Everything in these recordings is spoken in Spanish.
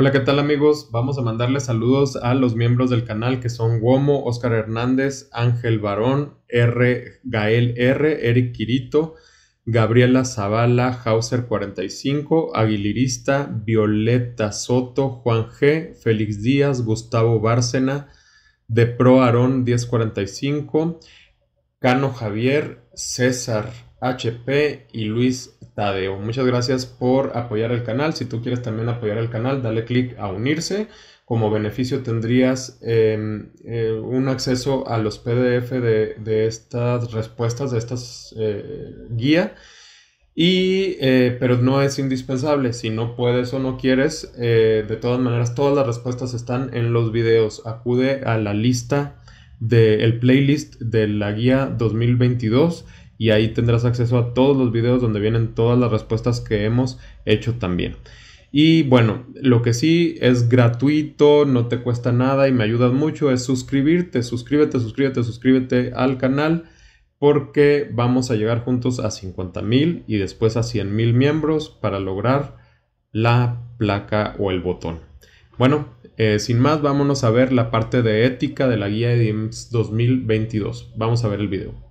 Hola, ¿qué tal amigos? Vamos a mandarle saludos a los miembros del canal que son Guomo, Oscar Hernández, Ángel Barón, R. Gael R., Eric Quirito, Gabriela Zavala, Hauser45, Aguilirista, Violeta Soto, Juan G., Félix Díaz, Gustavo Bárcena, De Pro Arón 1045, Cano Javier, César HP y Luis Tadeo. Muchas gracias por apoyar el canal. Si tú quieres también apoyar el canal, dale clic a unirse. Como beneficio tendrías em, eh, un acceso a los PDF de, estas respuestas, de estas eh, guía. Y, eh, pero no es indispensable. Si no puedes o no quieres, de todas maneras, todas las respuestas están en los videos. Acude a la lista del de, playlist de la guía 2022 y ahí tendrás acceso a todos los videos donde vienen todas las respuestas que hemos hecho también. Y bueno, lo que sí es gratuito, no te cuesta nada y me ayudas mucho es suscribirte, suscríbete, suscríbete, suscríbete al canal porque vamos a llegar juntos a 50 mil y después a 100 mil miembros para lograr la placa o el botón. Bueno, eh, sin más, vámonos a ver la parte de ética de la guía de 2022. Vamos a ver el video.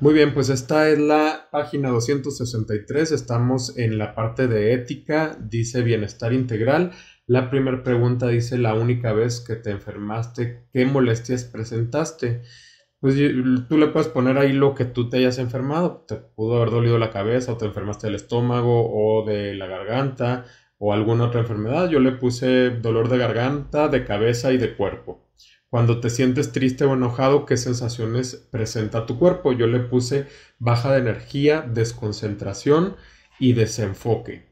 Muy bien, pues esta es la página 263, estamos en la parte de ética, dice bienestar integral. La primera pregunta dice la única vez que te enfermaste, ¿qué molestias presentaste? Pues tú le puedes poner ahí lo que tú te hayas enfermado, te pudo haber dolido la cabeza o te enfermaste del estómago o de la garganta o alguna otra enfermedad. Yo le puse dolor de garganta, de cabeza y de cuerpo cuando te sientes triste o enojado, qué sensaciones presenta tu cuerpo. Yo le puse baja de energía, desconcentración y desenfoque.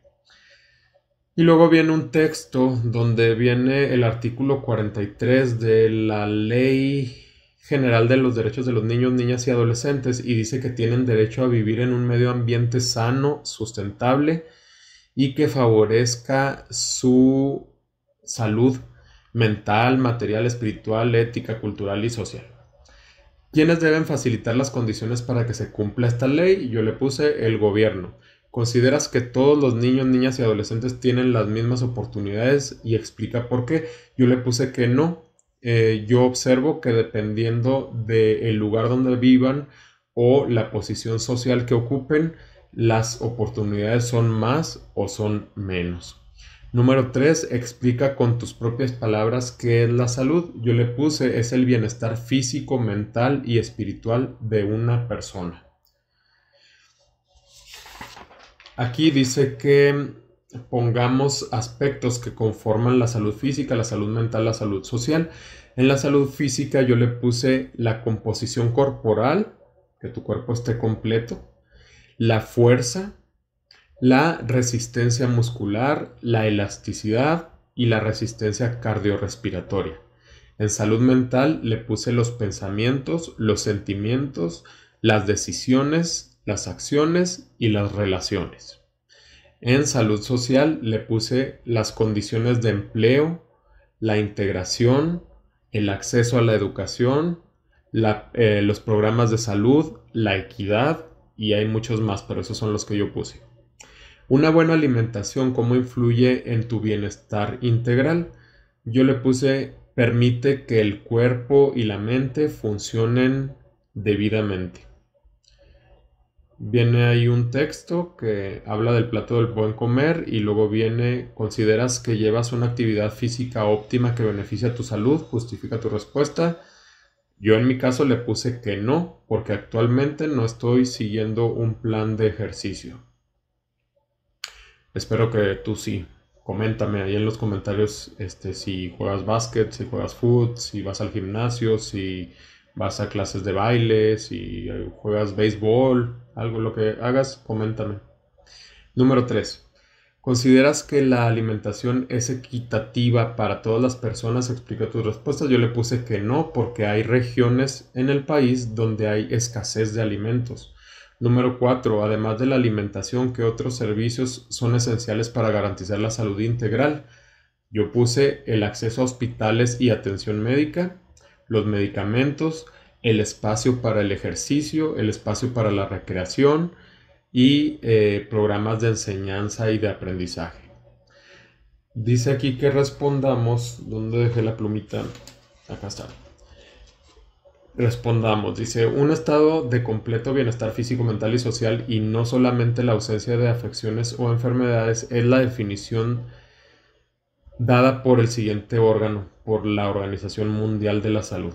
Y luego viene un texto donde viene el artículo 43 de la Ley General de los Derechos de los Niños, Niñas y Adolescentes y dice que tienen derecho a vivir en un medio ambiente sano, sustentable y que favorezca su salud mental, material, espiritual, ética, cultural y social. ¿Quiénes deben facilitar las condiciones para que se cumpla esta ley? Yo le puse el gobierno. ¿Consideras que todos los niños, niñas y adolescentes tienen las mismas oportunidades? Y explica por qué. Yo le puse que no. Eh, yo observo que dependiendo del lugar donde vivan o la posición social que ocupen, las oportunidades son más o son menos. Número 3. Explica con tus propias palabras qué es la salud. Yo le puse es el bienestar físico, mental y espiritual de una persona. Aquí dice que pongamos aspectos que conforman la salud física, la salud mental, la salud social. En la salud física yo le puse la composición corporal, que tu cuerpo esté completo, la fuerza, la resistencia muscular, la elasticidad y la resistencia cardiorrespiratoria. En salud mental le puse los pensamientos, los sentimientos, las decisiones, las acciones y las relaciones. En salud social le puse las condiciones de empleo, la integración, el acceso a la educación, eh, los programas de salud, la equidad y hay muchos más, pero esos son los que yo puse. Una buena alimentación, ¿cómo influye en tu bienestar integral? Yo le puse, permite que el cuerpo y la mente funcionen debidamente. Viene ahí un texto que habla del plato del buen comer y luego viene, consideras que llevas una actividad física óptima que beneficia tu salud, justifica tu respuesta. Yo en mi caso le puse que no, porque actualmente no estoy siguiendo un plan de ejercicio. Espero que tú sí. Coméntame ahí en los comentarios este, si juegas básquet, si juegas foot, si vas al gimnasio, si vas a clases de baile, si eh, juegas béisbol, algo lo que hagas, coméntame. Número 3. ¿Consideras que la alimentación es equitativa para todas las personas? Explica tus respuestas. Yo le puse que no porque hay regiones en el país donde hay escasez de alimentos. Número cuatro, Además de la alimentación, ¿qué otros servicios son esenciales para garantizar la salud integral? Yo puse el acceso a hospitales y atención médica, los medicamentos, el espacio para el ejercicio, el espacio para la recreación y eh, programas de enseñanza y de aprendizaje. Dice aquí que respondamos, ¿dónde dejé la plumita? Acá está respondamos. Dice, un estado de completo bienestar físico, mental y social y no solamente la ausencia de afecciones o enfermedades es la definición dada por el siguiente órgano, por la Organización Mundial de la Salud.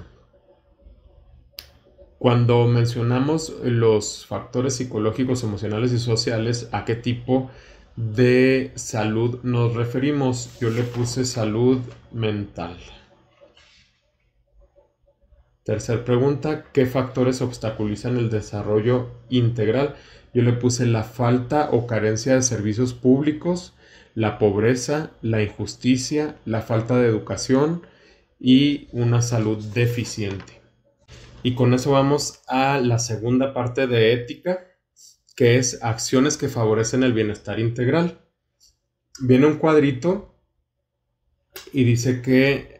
Cuando mencionamos los factores psicológicos, emocionales y sociales, ¿a qué tipo de salud nos referimos? Yo le puse salud mental. Tercer pregunta, ¿qué factores obstaculizan el desarrollo integral? Yo le puse la falta o carencia de servicios públicos, la pobreza, la injusticia, la falta de educación y una salud deficiente. Y con eso vamos a la segunda parte de ética, que es acciones que favorecen el bienestar integral. Viene un cuadrito y dice que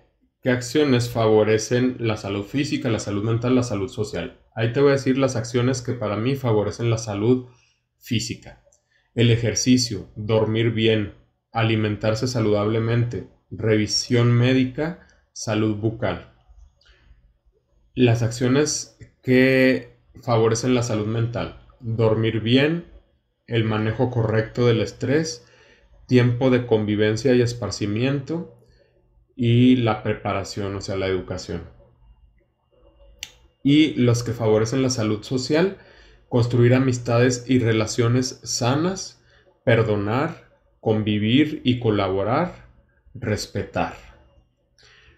¿Qué acciones favorecen la salud física, la salud mental, la salud social? Ahí te voy a decir las acciones que para mí favorecen la salud física. El ejercicio, dormir bien, alimentarse saludablemente, revisión médica, salud bucal. Las acciones que favorecen la salud mental. Dormir bien, el manejo correcto del estrés, tiempo de convivencia y esparcimiento, y la preparación, o sea, la educación. Y los que favorecen la salud social, construir amistades y relaciones sanas, perdonar, convivir y colaborar, respetar.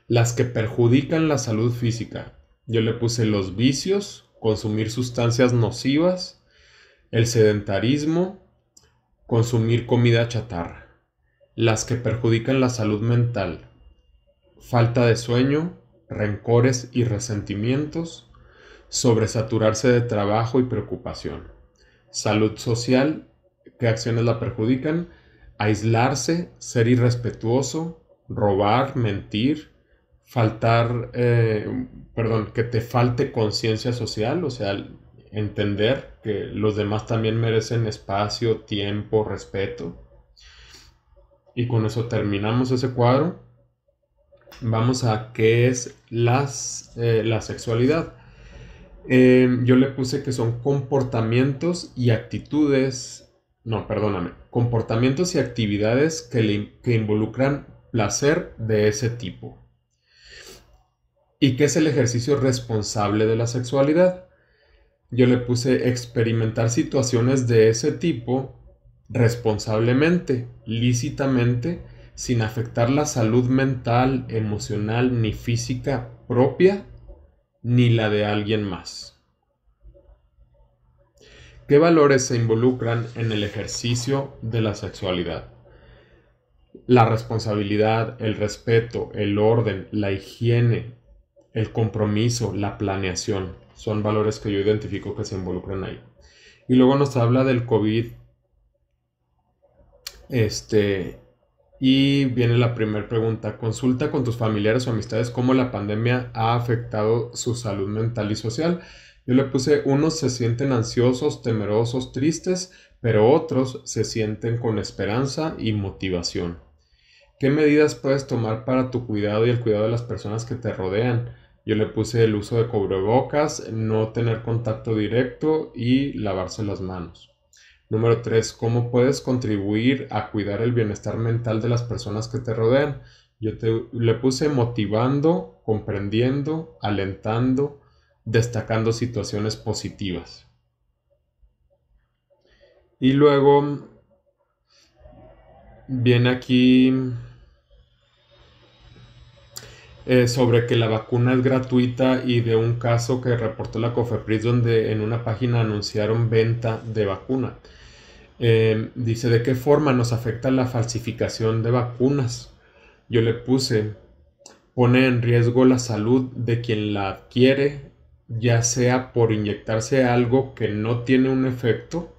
Las que perjudican la salud física. Yo le puse los vicios, consumir sustancias nocivas, el sedentarismo, consumir comida chatarra. Las que perjudican la salud mental falta de sueño, rencores y resentimientos, sobresaturarse de trabajo y preocupación, salud social, qué acciones la perjudican, aislarse, ser irrespetuoso, robar, mentir, faltar, eh, perdón, que te falte conciencia social, o sea, entender que los demás también merecen espacio, tiempo, respeto. Y con eso terminamos ese cuadro vamos a qué es las, eh, la sexualidad. Em, yo le puse que son comportamientos y actitudes, no, perdóname, comportamientos y actividades que, que involucran placer de ese tipo. ¿Y qué es el ejercicio responsable de la sexualidad? Yo le puse experimentar situaciones de ese tipo responsablemente, lícitamente, sin afectar la salud mental, emocional ni física propia ni la de alguien más. ¿Qué valores se involucran en el ejercicio de la sexualidad? La responsabilidad, el respeto, el orden, la higiene, el compromiso, la planeación, son valores que yo identifico que se involucran ahí. Y luego nos habla del COVID este, y viene la primera pregunta. Consulta con tus familiares o amistades cómo la pandemia ha afectado su salud mental y social. Yo le puse, unos se sienten ansiosos, temerosos, tristes, pero otros se sienten con esperanza y motivación. ¿Qué medidas puedes tomar para tu cuidado y el cuidado de las personas que te rodean? Yo le puse el uso de cobrebocas, no tener contacto directo y lavarse las manos. Número 3. ¿Cómo puedes contribuir a cuidar el bienestar mental de las personas que te rodean? Yo te, le puse motivando, comprendiendo, alentando, destacando situaciones positivas. Y luego viene aquí eh, sobre que la vacuna es gratuita y de un caso que reportó la COFEPRIS donde en una página anunciaron venta de vacuna. Em, dice, ¿de qué forma nos afecta la falsificación de vacunas? Yo le puse, pone en riesgo la salud de quien la adquiere, ya sea por inyectarse algo que no tiene un efecto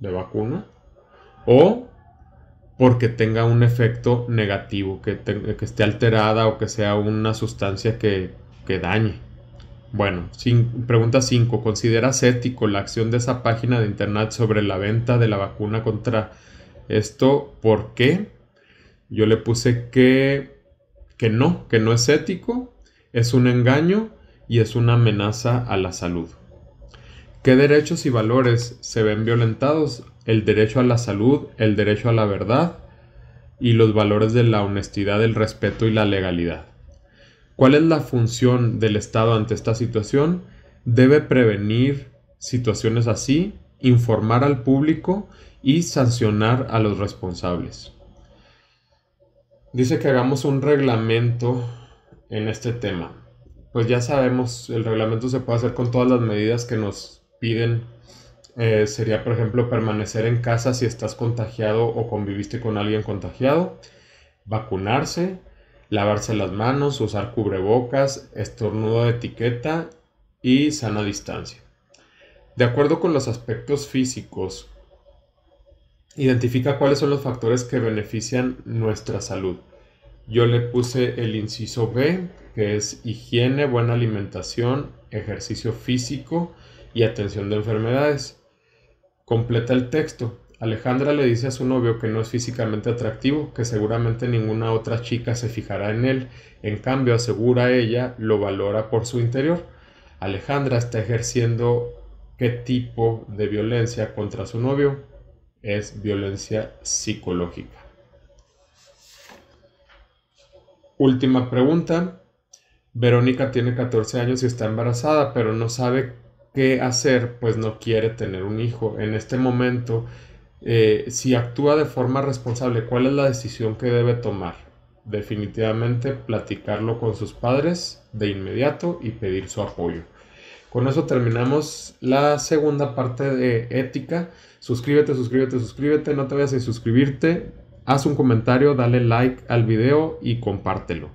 de vacuna o porque tenga un efecto negativo, que, esté alterada o que sea una sustancia que, dañe. Bueno, pregunta 5. ¿Consideras ético la acción de esa página de internet sobre la venta de la vacuna contra esto? ¿Por qué? Yo le puse que, que no, que no es ético, es un engaño y es una amenaza a la salud. ¿Qué derechos y valores se ven violentados el derecho a la salud, el derecho a la verdad y los valores de la honestidad, el respeto y la legalidad. ¿Cuál es la función del Estado ante esta situación? Debe prevenir situaciones así, informar al público y sancionar a los responsables. Dice que hagamos un reglamento en este tema. Pues ya sabemos, el reglamento se puede hacer con todas las medidas que nos piden eh, sería, por ejemplo, permanecer en casa si estás contagiado o conviviste con alguien contagiado, vacunarse, lavarse las manos, usar cubrebocas, estornudo de etiqueta y sana distancia. De acuerdo con los aspectos físicos, identifica cuáles son los factores que benefician nuestra salud. Yo le puse el inciso B, que es higiene, buena alimentación, ejercicio físico y atención de enfermedades. Completa el texto. Alejandra le dice a su novio que no es físicamente atractivo, que seguramente ninguna otra chica se fijará en él, en cambio asegura ella lo valora por su interior. Alejandra está ejerciendo qué tipo de violencia contra su novio es violencia psicológica. Última pregunta. Verónica tiene 14 años y está embarazada, pero no sabe qué hacer, pues no quiere tener un hijo. En este momento, eh, si actúa de forma responsable, ¿cuál es la decisión que debe tomar? Definitivamente platicarlo con sus padres de inmediato y pedir su apoyo. Con eso terminamos la segunda parte de ética. Suscríbete, suscríbete, suscríbete. No te vayas a suscribirte. Haz un comentario, dale like al video y compártelo.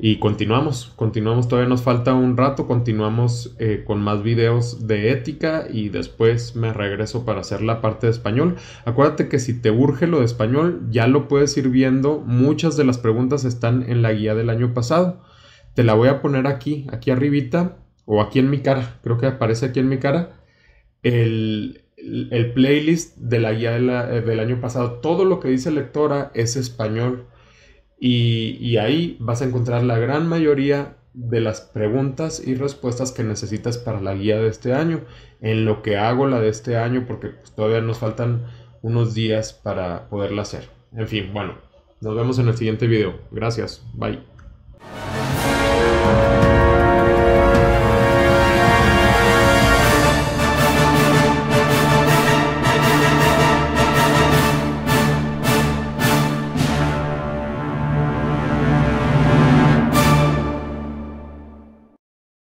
Y continuamos, continuamos, todavía nos falta un rato, continuamos eh, con más videos de ética y después me regreso para hacer la parte de español. Acuérdate que si te urge lo de español, ya lo puedes ir viendo, muchas de las preguntas están en la guía del año pasado. Te la voy a poner aquí, aquí arribita o aquí en mi cara, creo que aparece aquí en mi cara, el, el playlist de la guía eh, del año pasado. Todo lo que dice lectora es español y, ahí vas a encontrar la gran mayoría de las preguntas y respuestas que necesitas para la guía de este año. En lo que hago la de este año, porque todavía nos faltan unos días para poderla hacer. En fin, bueno, nos vemos en el siguiente video. Gracias, bye.